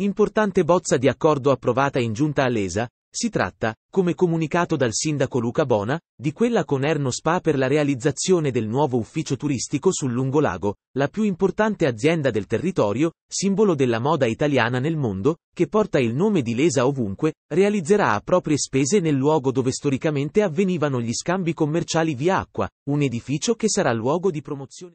Importante bozza di accordo approvata in giunta all'ESA, si tratta, come comunicato dal sindaco Luca Bona, di quella con Erno Spa per la realizzazione del nuovo ufficio turistico sul Lungolago, la più importante azienda del territorio, simbolo della moda italiana nel mondo, che porta il nome di Lesa ovunque, realizzerà a proprie spese nel luogo dove storicamente avvenivano gli scambi commerciali via acqua, un edificio che sarà luogo di promozione.